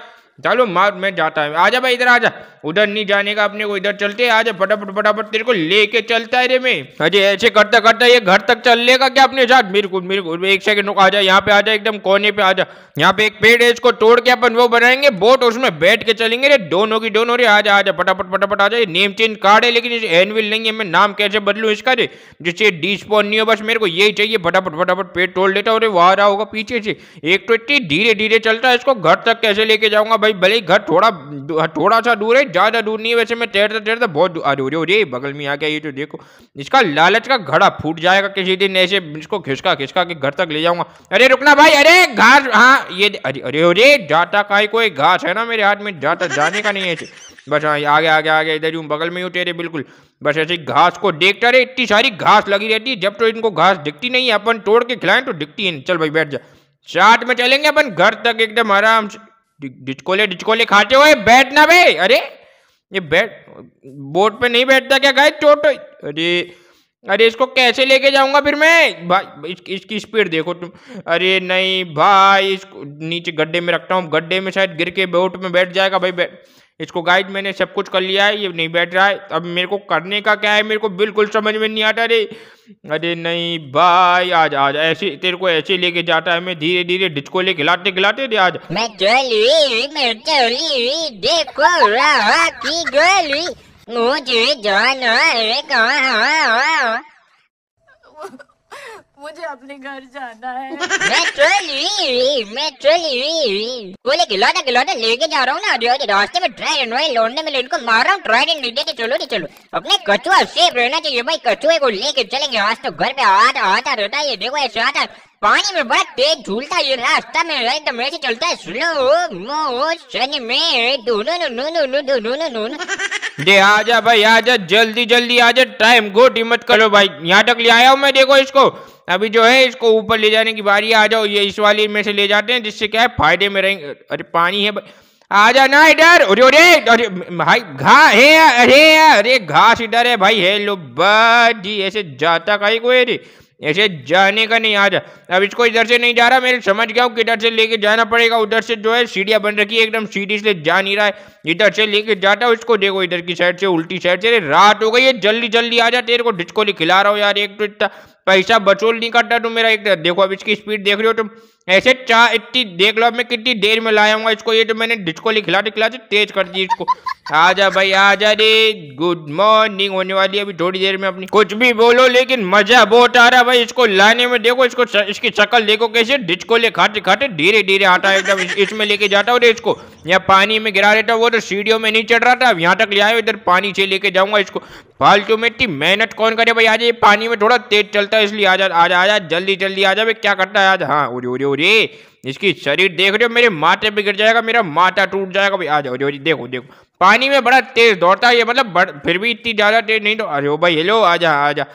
चलो मार मैं जाता है आजा भाई इधर आजा उधर नहीं जाने का अपने को इधर चलते आज फटाफट फटाफट तेरे को लेके चलता है रे मैं अजय ऐसे करता करता ये घर तक चल लेगा क्या अपने साथ मेरे को मेरे को एक सेकंड रुक आ जा यहाँ पे आ जा एकदम कोने पे आ जा यहाँ पे एक पेड़ है इसको तोड़ के अपन वो बनाएंगे बोट उसमें बैठ के चलेंगे रे दोनों की दोनों रे आ जा आ जा फटाफट फटाफट आ जा ये नेम चेंज कार्ड है लेकिन एनविल नहीं है मैं नाम कैसे बदलू इसका रे जिससे डिस्पोन नहीं हो बस मेरे को यही चाहिए फटाफट फटाफट पेड़ तोड़ लेता और वहाँ रहा होगा पीछे से एक तो इतनी धीरे धीरे चलता है इसको घर तक कैसे लेके जाऊंगा भाई भले घर थोड़ा थोड़ा सा दूर है ज़्यादा दूर नहीं है वैसे मैं तैरते तैरते बहुत अरे अरे बगल में आ गया ये तो देखो इसका लालच का घड़ा फूट जाएगा किसी दिन ऐसे इसको खिसका खिसका के घर तक ले जाऊंगा अरे रुकना भाई अरे घास हाँ ये अरे अरे अरे जाता का ही कोई घास है ना मेरे हाथ में जाता जाने का नहीं है बस हाँ आगे आगे आगे इधर हूँ बगल में हूँ तेरे बिल्कुल बस ऐसे घास को देखता रहे इतनी सारी घास लगी रहती है जब तो इनको घास दिखती नहीं है अपन तोड़ के खिलाएं तो दिखती है चल भाई बैठ जा चाट में चलेंगे अपन घर तक एकदम आराम से डिचकोले डिचकोले खाते हुए बैठना भाई अरे ये बैठ बोट पे नहीं बैठता क्या गाय टोटो अरे अरे इसको कैसे लेके जाऊंगा फिर मैं भाई इस, इसकी स्पीड देखो तुम अरे नहीं भाई इसको नीचे गड्ढे में रखता हूँ गड्ढे में शायद गिर के बोट में बैठ जाएगा भाई बैठ इसको गाइड मैंने सब कुछ कर लिया है ये नहीं बैठ रहा है अब मेरे को करने का क्या है मेरे को बिल्कुल समझ में नहीं आता रे अरे नहीं भाई आज आज ऐसे तेरे को ऐसे लेके जाता है मैं धीरे धीरे डिस्को ले खिलाते खिलाते थे आज मैं देखो रहा की मुझे जाना है कहाँ अपने घर जाना है मैं ट्रेल तो हुई मैं ट्रेल हुई बोले खिलौना खिलौना लेके जा रहा हूँ ना अरे रास्ते में ट्रेन वही लौटने में इनको मार रहा हूँ ट्रेन नीचे के चलो नहीं चलो अपने कछुआ सेफ रहना चाहिए भाई कछुए को लेके चलेंगे आज तो घर पे आता आता रहता है देखो ऐसे आता पानी में बड़ा तेज झूलता है रास्ता में एकदम ऐसे चलता है स्लो मो सन में दे आजा भाई आजा जल्दी जल्दी आजा टाइम गोटी मत करो भाई यहाँ तक ले आया हूँ मैं देखो इसको अभी जो है इसको ऊपर ले जाने की बारी आ जाओ ये इस वाली में से ले जाते हैं जिससे क्या है फायदे में रहेंगे अरे पानी है आ जाना इधर अरे अरे अरे भाई घा है अरे अरे घास इधर है भाई हेलो जी ऐसे जाता का ही कोई ऐसे जाने का नहीं आ जा अब इसको इधर से नहीं जा रहा मेरे समझ गया हूँ किधर से लेके जाना पड़ेगा उधर से जो है सीढ़ियाँ बन रखी है एकदम सीढ़ी से जा नहीं रहा है इधर से लेके जाता हूँ इसको देखो इधर की साइड से उल्टी साइड से रात हो गई है जल्दी जल्दी आ जा तेरे को ढिचकोली खिला रहा हूँ यार एक तो इतना पैसा बचोल नहीं करता तुम मेरा एक देखो अब इसकी स्पीड देख रहे हो तुम ऐसे चा इतनी देख लो अब मैं कितनी देर में लाया हूँ इसको ये तो मैंने ढिचकोली खिलाते खिलाते तेज कर दी इसको आजा भाई आजा रे गुड मॉर्निंग होने वाली है अभी थोड़ी देर में अपनी कुछ भी बोलो लेकिन मजा बहुत आ रहा भाई इसको लाने में देखो इसको इसकी शक्ल देखो कैसे डिचकोले खाते खाते धीरे धीरे आता है एकदम इसमें लेके जाता हूँ इसको या पानी में गिरा देता वो तो सीढ़ियों में नहीं चढ़ रहा था अब यहाँ तक ले आयो इधर पानी से लेके जाऊंगा इसको फालतू में इतनी मेहनत कौन करे भाई आज ये पानी में थोड़ा तेज चलता है इसलिए आजा आजा आजा जल्दी जल्दी आजा भाई क्या करता है आज हाँ उरे उरे उरे इसकी शरीर देख रहे हो मेरे माथे बिगड़ जाएगा मेरा माथा टूट जाएगा भाई आ जाओ जी देखो देखो पानी में बड़ा तेज दौड़ता है ये मतलब फिर भी इतनी ज़्यादा तेज नहीं तो अरे भाई हेलो आजा आजा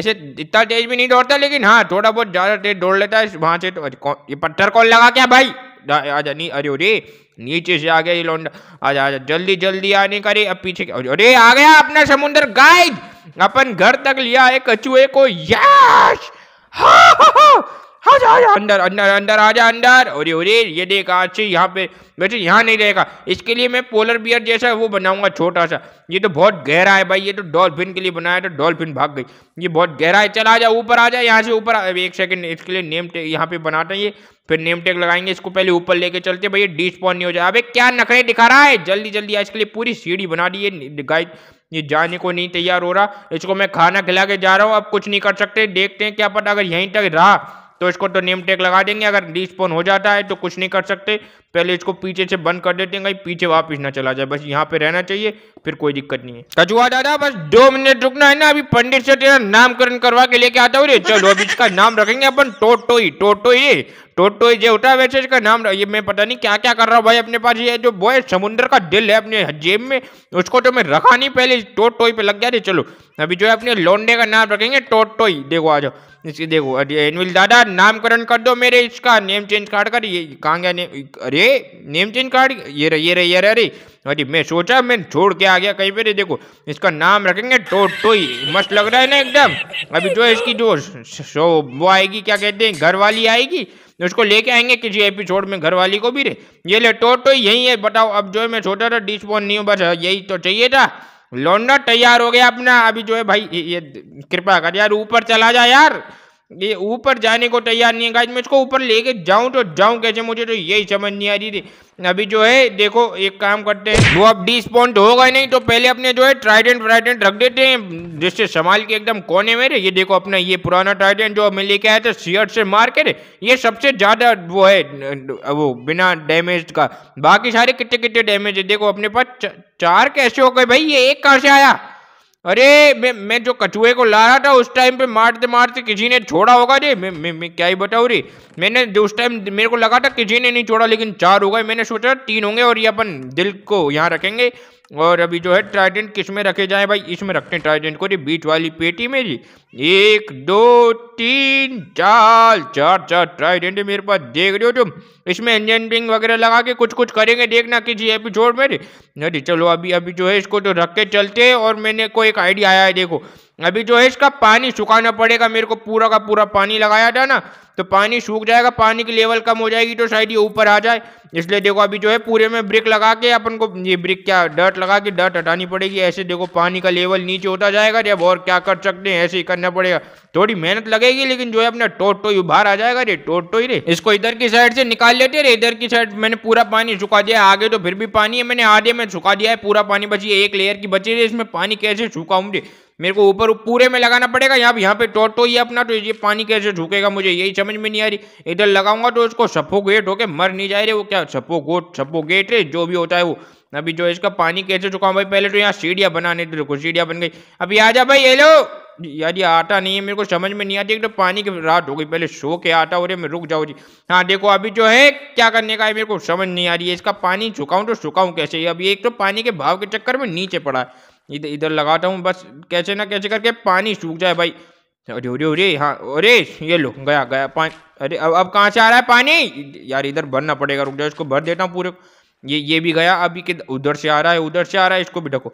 ऐसे इतना तेज भी नहीं दौड़ता लेकिन हाँ थोड़ा बहुत ज़्यादा तेज दौड़ लेता है वहां से तो ये पत्थर कौन लगा क्या भाई आजा नहीं अरे अरे नीचे से आ गया ये लौंडा आजा आजा जल्दी जल्दी आने का रे अब पीछे अरे आ गया अपना समुंदर गाइड अपन घर तक लिया है कछुए को यश हा हा हा अंदर अंदर अंदर आजा अंदर अरे अरे ये देख अच्छी यहाँ पे बेटे यहाँ नहीं रहेगा इसके लिए मैं पोलर बियर जैसा वो बनाऊंगा छोटा सा ये तो बहुत गहरा है भाई ये तो डॉल्फिन के लिए बनाया तो डॉल्फिन भाग गई ये बहुत गहरा है चल आजा ऊपर आजा यहाँ से ऊपर एक सेकंड इसके लिए नेम टेक यहाँ पे बनाते हैं ये फिर नेम टेक लगाएंगे इसको पहले ऊपर लेके चलते भाई डी स्पॉन नहीं हो जाए अब क्या नखरे दिखा रहा है जल्दी जल्दी इसके लिए पूरी सीढ़ी बना दी है ये जाने को नहीं तैयार हो रहा इसको मैं खाना खिला के जा रहा हूँ अब कुछ नहीं कर सकते देखते हैं क्या पता अगर यहीं तक रहा तो इसको तो नेम टैग लगा देंगे अगर स्पोन हो जाता है तो कुछ नहीं कर सकते पहले इसको पीछे से बंद कर देते हैं पीछे वापस ना चला जाए बस यहाँ पे रहना चाहिए फिर कोई दिक्कत नहीं है कजुआ दादा बस दो मिनट रुकना है ना अभी पंडित से तेरा नामकरण करवा के लेके आता हूँ रे चलो अभी इसका नाम रखेंगे अपन टोटोई टोटोई टोटोई जो होता है वैसे इसका नाम ये मैं पता नहीं क्या क्या कर रहा हूँ भाई अपने पास ये जो बॉय समुंदर का दिल है अपने जेब में उसको तो मैं रखा नहीं पहले टोटोई पे लग गया थे चलो अभी जो है अपने लोंडे का नाम रखेंगे टोटोई देखो आ जाओ इसकी देखो एनविल दादा नामकरण कर दो मेरे इसका नेम चेंज कार्ड कर ये कहाँ गया नेम अरे नेम चेंज कार्ड ये रे ये ये अरे अरे अरे मैं सोचा मैं छोड़ के आ गया कहीं पे देखो इसका नाम रखेंगे टोटोई टोई मस्त लग रहा है ना एकदम अभी जो इसकी जो शो वो आएगी क्या कहते हैं घर वाली आएगी उसको लेके आएंगे किसी एपिसोड में घर वाली को भी रे ये ले टोटोई यही है बताओ अब जो है मैं छोटा था डिस्पोन नहीं हूँ बस यही तो चाहिए था लौंडा तैयार हो गया अपना अभी जो है भाई ये कृपा कर यार ऊपर चला जा यार ये ऊपर जाने को तैयार नहीं है गाइज मैं इसको ऊपर लेके जाऊं तो जाऊं कैसे मुझे तो यही समझ नहीं आ रही थी अभी जो है देखो एक काम करते हैं वो अब डिस्पॉन्ट तो होगा गए नहीं तो पहले अपने जो है ट्राइडेंट व्राइडेंट रख देते हैं जिससे संभाल के एकदम कोने में ये देखो अपना ये पुराना ट्राइडेंट जो मैं लेके आया था सीएट से मार के ये सबसे ज़्यादा वो है वो बिना डैमेज का बाकी सारे कितने कितने डैमेज है देखो अपने पास चार कैसे हो गए भाई ये एक कहाँ से आया अरे मैं मैं जो कछुए को ला रहा था उस टाइम पे मारते मारते किसी ने छोड़ा होगा जी मैं मैं, मैं क्या ही बताऊँ रे मैंने उस टाइम मेरे को लगा था किसी ने नहीं छोड़ा लेकिन चार हो गए मैंने सोचा तीन होंगे और ये अपन दिल को यहाँ रखेंगे और अभी जो है ट्राइडेंट किस में रखे जाएँ भाई इसमें रखते हैं ट्राइडेंट को जी बीच वाली पेटी में जी एक दो तीन चार चार चार ट्राइडेंट मेरे पास देख रहे हो तुम इसमें इंजन रिंग वगैरह लगा के कुछ कुछ करेंगे देखना किसी एपिसोड में अरे चलो अभी अभी जो है इसको तो रख के चलते हैं और मैंने को एक आइडिया आया है देखो अभी जो है इसका पानी सुखाना पड़ेगा मेरे को पूरा का पूरा पानी लगाया था ना तो पानी सूख जाएगा पानी की लेवल कम हो जाएगी तो शायद ये ऊपर आ जाए इसलिए देखो अभी जो है पूरे में ब्रिक लगा के अपन को ये ब्रिक क्या डर्ट लगा के डर्ट हटानी पड़ेगी ऐसे देखो पानी का लेवल नीचे होता जाएगा जब और क्या कर सकते हैं ऐसे ही करना पड़ेगा थोड़ी मेहनत लगेगी लेकिन जो है अपना टोटो ही बाहर आ जाएगा रे टोटो ही रे इसको इधर की साइड से निकाल लेते रे इधर की साइड मैंने पूरा पानी सुखा दिया आगे तो फिर भी पानी है मैंने आधे में सुखा दिया है पूरा पानी बची एक लेयर की बची रही इसमें पानी कैसे सूखा हूँ मेरे को ऊपर पूरे में लगाना पड़ेगा यहाँ यहाँ पे टोटो ये अपना तो ये पानी कैसे झुकेगा मुझे यही समझ में नहीं आ रही इधर लगाऊंगा तो इसको सफो गेट होके मर नहीं जा रहे वो क्या सफो गोट सफो गेट रे जो भी होता है वो अभी जो इसका पानी कैसे झुकाऊँ भाई पहले तो यहाँ सीढ़िया बनाने तो देखो सीढ़िया बन गई अभी आ जा भाई हेलो यार ये आटा नहीं है मेरे को समझ में नहीं आती एक तो पानी की रात हो गई पहले सो के आटा हो रही मैं रुक जाओ जी हाँ देखो अभी जो है क्या करने का है मेरे को समझ नहीं आ रही है इसका पानी झुकाऊँ तो झुकाऊँ कैसे अभी एक तो पानी के भाव के चक्कर में नीचे पड़ा है इधर इधर लगाता हूँ बस कैसे ना कैसे करके पानी सूख जाए भाई अरे अरे अरे हाँ अरे ये लो गया गया पानी अरे अब अब कहाँ से आ रहा है पानी यार इधर भरना पड़ेगा रुक जाओ इसको भर देता हूँ पूरे ये ये भी गया अभी कि उधर से आ रहा है उधर से आ रहा है इसको भी ढको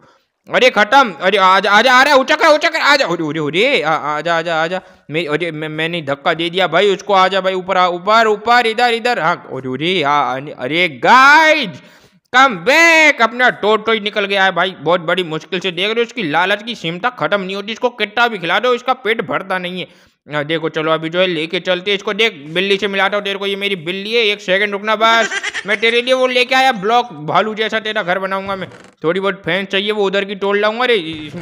अरे खत्म अरे आजा आजा आ रहा है उचक रहा उचक आ आजा अरे अरे अरे जा आ जा मेरी अरे मैंने धक्का दे दिया भाई उसको आ जा भाई ऊपर ऊपर ऊपर इधर इधर हाँ अरे अरे अरे गाइड कम बैक अपना टोटो ही निकल गया है भाई बहुत बड़ी मुश्किल से देख रहे हो इसकी लालच की सीमता खत्म नहीं होती इसको किट्टा भी खिला दो इसका पेट भरता नहीं है देखो चलो अभी जो है लेके चलते इसको देख बिल्ली से मिलाता हूँ तेरे को ये मेरी बिल्ली है एक सेकंड रुकना बस मैं तेरे लिए वो लेके आया ब्लॉक भालू जैसा तेरा घर बनाऊंगा मैं थोड़ी बहुत फैंस चाहिए वो उधर की तोड़ लाऊंगा अरे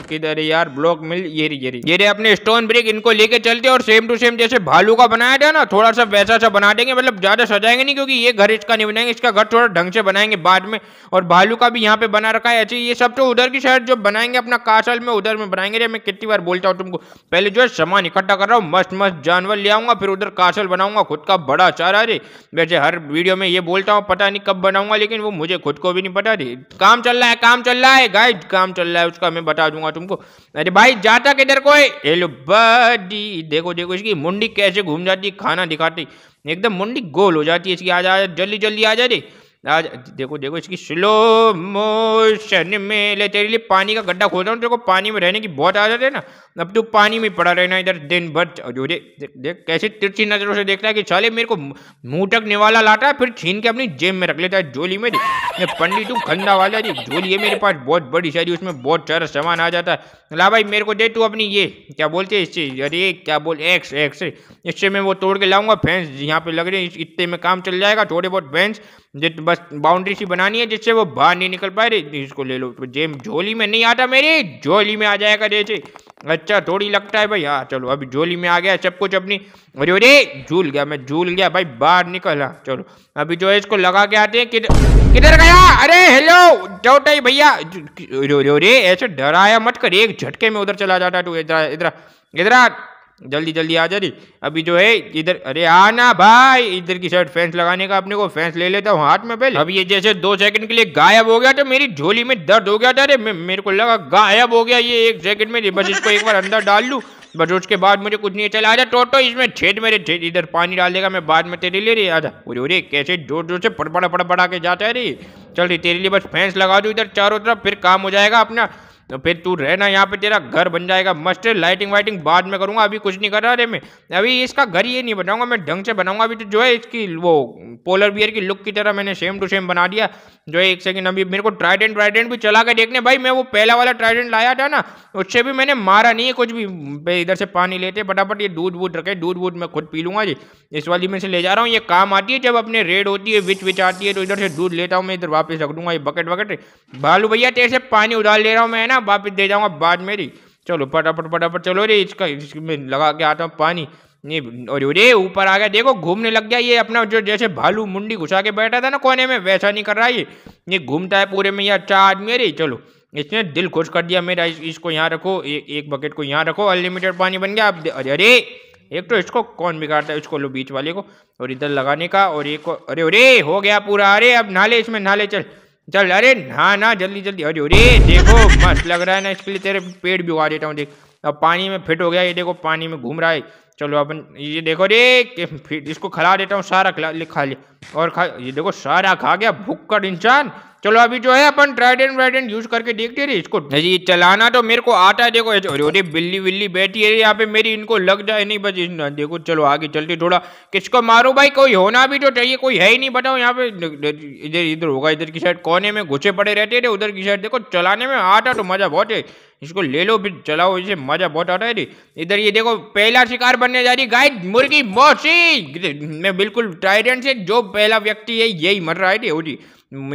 किधर है यार ब्लॉक मिल ये रे ये रे ये रे अपने स्टोन ब्रिक इनको लेके चलते और सेम टू सेम जैसे भालू का बनाया था ना थोड़ा सा वैसा सा बना देंगे मतलब ज्यादा सजाएंगे नहीं क्योंकि ये घर इसका नहीं बनाएंगे इसका घर थोड़ा ढंग से बनाएंगे बाद में और भालू का भी यहाँ पे बना रखा है ऐसे ये सब तो उधर की शायद जो बनाएंगे अपना कासल में उधर में बनाएंगे रे मैं कितनी बार बोलता हूँ तुमको पहले जो है सामान इकट्ठा कर रहा हूँ मस्त मस्त जानवर ले आऊंगा फिर उधर कासल बनाऊंगा खुद का बड़ा चारा रे वैसे हर वीडियो में ये बोलता हूँ पता नहीं कब बनाऊंगा लेकिन वो मुझे खुद को भी नहीं पता थी काम चल रहा है काम चल रहा है गाइड काम चल रहा है उसका मैं बता दूंगा तुमको अरे भाई जाता किधर को हेलो बडी देखो देखो इसकी मुंडी कैसे घूम जाती खाना दिखाती एकदम मुंडी गोल हो जाती है इसकी आ जा जल्दी जल्दी आ जा आज देखो देखो इसकी स्लो मोशन में ले तेरे लिए पानी का गड्ढा खोल रहा हूँ तेरे को पानी में रहने की बहुत आदत है ना अब तू पानी में पड़ा रहना इधर दिन भर जो दे, दे, देख कैसे तिरछी नजरों से देखता है कि साले मेरे को मुंह निवाला वाला लाटा है फिर छीन के अपनी जेब में रख लेता है झोली में पंडित तू खंदा वाला जी झोली है मेरे पास बहुत बड़ी सारी उसमें बहुत सारा सामान आ जाता है ला भाई मेरे को दे तू अपनी ये क्या बोलते हैं इससे अरे क्या बोल एक्स एक्स इससे मैं वो तोड़ के लाऊंगा फैंस यहाँ पे लग रहे हैं इतने में काम चल जाएगा थोड़े बहुत फैंस बस बाउंड्री सी बनानी है जिससे वो बाहर नहीं निकल पाए इसको ले लो तो जेम झोली में नहीं आता मेरी झोली में आ जाएगा जैसे अच्छा थोड़ी लगता है भाई हाँ चलो अभी झोली में आ गया सब कुछ अपनी अरे अरे झूल गया मैं झूल गया भाई बाहर निकला चलो अभी जो है इसको लगा के आते हैं किधर गया अरे हेलो चौटाई भैया अरे अरे ऐसे डराया मत कर एक झटके में उधर चला जाता तू इधर इधर इधर जल्दी जल्दी आ जा रही अभी जो है इधर अरे आना भाई इधर की शर्ट फेंस लगाने का अपने को फेंस ले लेता हूँ हाथ में पहले अभी ये जैसे दो सेकंड के लिए गायब हो गया तो मेरी झोली में दर्द हो गया था अरे मेरे को लगा गायब हो गया ये एक सेकंड में बस इसको एक बार अंदर डाल लूँ बस उसके बाद मुझे कुछ नहीं चला आजा टोटो इसमें छेद मेरे छेद इधर पानी डाल देगा मैं बाद में तेरे लिए रही आजा अरे अरे कैसे जोर जोर से पड़पड़ा पड़पड़ा के जाता है रे चल रही तेरे लिए बस फैंस लगा दू इधर चारों तरफ फिर काम हो जाएगा अपना तो फिर तू रहना यहाँ पे तेरा घर बन जाएगा मस्ट लाइटिंग वाइटिंग बाद में करूँगा अभी कुछ नहीं कर रहा रे मैं अभी इसका घर ये नहीं बनाऊंगा मैं ढंग से बनाऊंगा अभी तो जो है इसकी वो पोलर बियर की लुक की तरह मैंने सेम टू सेम बना दिया जो है एक सेकंड अभी मेरे को ट्राइडेंट ट्राइडेंट भी चला के देखने भाई मैं वो पहला वाला ट्राइडेंट लाया था ना उससे भी मैंने मारा नहीं है कुछ भी इधर से पानी लेते फटाफट ये दूध वूध रखे दूध वूध मैं खुद पी लूँगा जी इस वाली में से ले जा रहा हूँ ये काम आती है जब अपने रेड होती है विच विच आती है तो इधर से दूध लेता हूँ मैं इधर वापस रख दूंगा ये बकेट वकेट भालू भैया तेरे से पानी उधार ले रहा हूँ मैं ना वापस दे जाऊँगा बाद मेरी चलो फटाफट फटाफट चलो रे इसका इसमें लगा के आता हूँ पानी ये और अरे ऊपर आ गया देखो घूमने लग गया ये अपना जो जैसे भालू मुंडी घुसा के बैठा था ना कोने में वैसा नहीं कर रहा ये ये घूमता है पूरे में ये अच्छा आदमी अरे चलो इसने दिल खुश कर दिया मेरा इस, इसको यहाँ रखो ए, एक बकेट को यहाँ रखो अनलिमिटेड पानी बन गया अब अरे अरे एक तो इसको कौन बिगाड़ता है इसको लो बीच वाले को और इधर लगाने का और एक अरे अरे हो गया पूरा अरे अब नाले इसमें नाले चल चल अरे ना ना जल्दी जल्दी अरे अरे देखो मस्त लग रहा है ना इसके लिए तेरे पेड़ भी उगा देता हूँ देख अब पानी में फिट हो गया ये देखो पानी में घूम रहा है चलो अपन ये देखो रे इसको खिला देता हूँ सारा खिला खा लिया और खा ये देखो सारा खा गया भुक्कड़ इंसान चलो अभी जो है अपन ट्राइडेंट वाइडेंट यूज करके देखते रहे इसको जी चलाना तो मेरे को आता है देखो अरे बिल्ली बिल्ली बैठी है यहाँ पे मेरी इनको लग जाए नहीं बस देखो चलो आगे चलते थोड़ा किसको मारो भाई कोई होना भी तो चाहिए कोई है ही नहीं बताओ यहाँ पे इधर इधर होगा इधर की साइड कोने में घुसे पड़े रहते थे उधर की साइड देखो चलाने में आता तो मजा बहुत है इसको ले लो फिर चलाओ इसे मजा बहुत आता है इधर ये देखो पहला शिकार बनने जा रही गाय मुर्गी मोसी मैं बिल्कुल ट्राइडेंट से जो पहला व्यक्ति है यही मर रहा है देव जी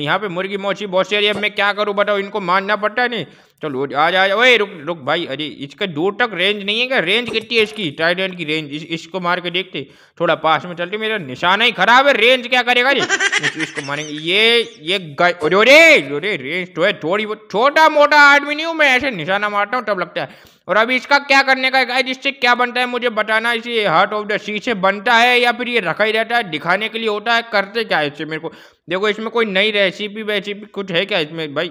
यहाँ पे मुर्गी मोची बहुत सारी अब मैं क्या करूँ बताओ इनको मानना पड़ता है नहीं चलो आ जा ओए रुक रुक भाई अरे इसका दो तक रेंज नहीं है क्या रेंज कितनी है इसकी टाइडेंट की रेंज इस, इसको मार के देखते थोड़ा पास में चलते मेरा निशाना ही खराब है रेंज क्या करेगा जी इस, इसको मारेंगे ये ये अरे अरे रेंज तो है थोड़ी छोटा मोटा आदमी नहीं हूँ मैं ऐसे निशाना मारता हूँ तब लगता है और अभी इसका क्या करने का है इससे क्या बनता है मुझे बताना इसे हार्ट ऑफ द सी से बनता है या फिर ये रखा ही रहता है दिखाने के लिए होता है करते क्या है इससे मेरे को देखो इसमें कोई नई रेसिपी वेसिपी कुछ है क्या इसमें भाई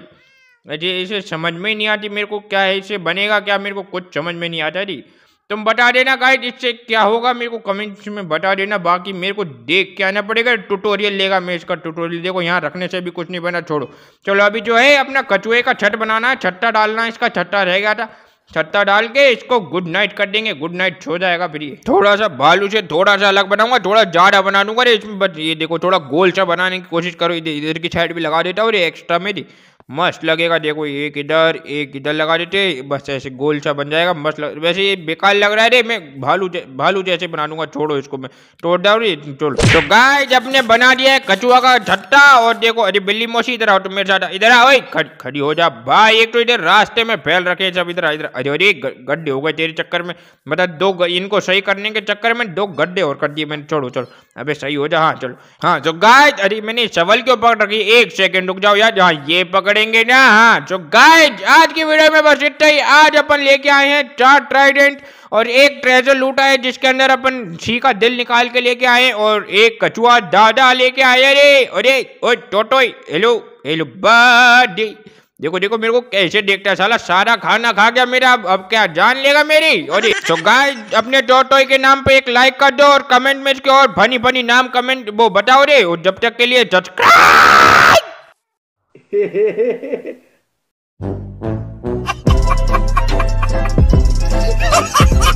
अरे इसे समझ में ही नहीं आती मेरे को क्या है इसे बनेगा क्या मेरे को कुछ समझ में नहीं आता जी तुम बता देना गाइड इससे क्या होगा मेरे को कमेंट्स में बता देना बाकी मेरे को देख के आना पड़ेगा ट्यूटोरियल लेगा मैं इसका ट्यूटोरियल देखो यहाँ रखने से भी कुछ नहीं बना छोड़ो चलो अभी जो है अपना कचुए का छत बनाना है छट्टा डालना है इसका छट्टा रह गया था छत्ता डाल के इसको गुड नाइट कर देंगे गुड नाइट हो जाएगा फिर ये थोड़ा सा भालू से थोड़ा सा अलग बनाऊंगा थोड़ा जाड़ा बना दूंगा इसमें बस ये देखो थोड़ा गोल सा बनाने की कोशिश करो इधर की साइड भी लगा देता हूँ एक्स्ट्रा मेरी मस्त लगेगा देखो एक इधर एक इधर लगा देते बस ऐसे गोल सा बन जाएगा मस्त लग वैसे ये बेकार लग रहा है रे मैं भालू जै, भालू जैसे बना दूंगा छोड़ो इसको मैं तोड़ डाल चलो तो गाय ने बना दिया है कछुआ का झट्टा और देखो अरे बिल्ली मौसी इधर आओ तो मेरे साथ इधर आओ खड़, खड़ी हो जा भाई एक तो इधर रास्ते में फैल रखे सब इधर इधर अरे अरे गड्ढे हो गए तेरे चक्कर में मतलब दो इनको सही करने के चक्कर में दो गड्ढे और कर दिए मैंने छोड़ो चलो अबे सही हो जा हाँ चलो हाँ तो गाय अरे मैंने सवल क्यों पकड़ रखी एक सेकेंड रुक जाओ यार हाँ, ये पकड़ पढ़ेंगे ना हाँ जो गाइज आज की वीडियो में बस इतना ही आज अपन लेके आए हैं चार ट्राइडेंट और एक ट्रेजर लूटा है जिसके अंदर अपन सी का दिल निकाल के लेके आए और एक कछुआ दादा लेके आए अरे अरे ओ टोटोई हेलो हेलो बर्थडे देखो देखो मेरे को कैसे देखता है साला सारा खाना खा गया मेरा अब अब क्या जान लेगा मेरी और तो गाय अपने टोटो के नाम पे एक लाइक कर दो और कमेंट में इसके और भनी भनी नाम कमेंट वो बताओ रे और जब तक के लिए सब्सक्राइब Hehehehe